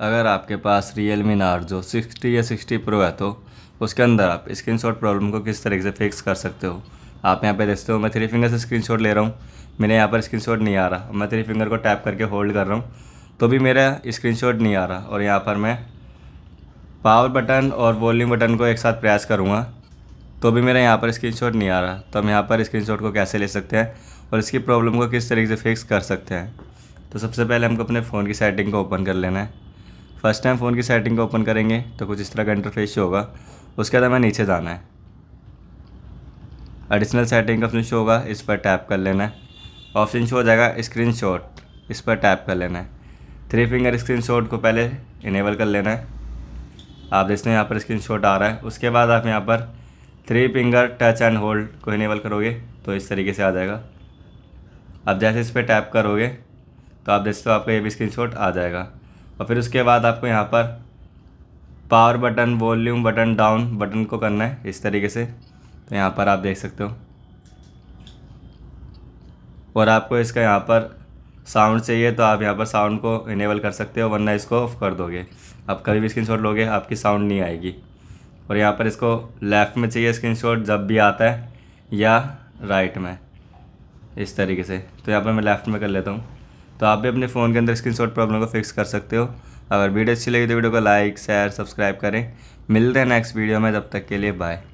अगर आपके पास रियल मी नार्जो सिक्सटी या सिक्सटी प्रो है तो उसके अंदर आप स्क्रीन प्रॉब्लम को किस तरीके से फिक्स कर सकते हो आप यहाँ पे देखते हो मैं थ्री फिंगर से स्क्रीन ले रहा हूँ मेरे यहाँ पर स्क्रीन नहीं आ रहा मैं थ्री फिंगर को टैप करके होल्ड कर रहा हूँ तो भी मेरा स्क्रीन नहीं आ रहा और यहाँ पर मैं पावर बटन और वॉल्यूम बटन को एक साथ प्रयास करूँगा तो भी मेरा यहाँ पर स्क्रीन नहीं आ रहा तो हम यहाँ पर स्क्रीन को कैसे ले सकते हैं और इसकी प्रॉब्लम को किस तरीके से फिक्स कर सकते हैं तो सबसे पहले हमको अपने फ़ोन की सेटिंग को ओपन कर लेना है फर्स्ट टाइम फ़ोन की सेटिंग को ओपन करेंगे तो कुछ इस तरह का इंटरफेस शो होगा उसके बाद हमें नीचे जाना है एडिशनल सेटिंग का ऑप्शन शो होगा इस पर टैप कर लेना है ऑप्शन शो हो जाएगा स्क्रीन शॉट इस पर टैप कर लेना है थ्री फिंगर स्क्रीन शॉट को पहले इनेबल कर लेना है आप देखते हैं यहाँ पर स्क्रीन शॉट आ रहा है उसके बाद आप यहाँ पर three finger touch and hold को इनेबल करोगे तो इस तरीके से आ जाएगा आप जैसे इस पर टैप करोगे तो आप देखते हो आपका ये भी स्क्रीन शॉट आ जाएगा और फिर उसके बाद आपको यहाँ पर power button volume button down button को करना है इस तरीके से तो यहाँ पर आप देख सकते हो और आपको इसका यहाँ पर साउंड चाहिए तो आप यहाँ पर साउंड को इनेबल कर सकते हो वरना इसको ऑफ कर दोगे आप कभी भी स्क्रीन लोगे आपकी साउंड नहीं आएगी और यहाँ पर इसको लेफ़्ट में चाहिए स्क्रीन जब भी आता है या राइट में इस तरीके से तो यहाँ पर मैं लेफ़्ट में कर लेता हूँ तो आप भी अपने फ़ोन के अंदर स्क्रीनशॉट प्रॉब्लम को फिक्स कर सकते हो अगर वीडियो अच्छी लगी तो वीडियो को लाइक शेयर सब्सक्राइब करें मिलते हैं नेक्स्ट वीडियो में तब तक के लिए बाय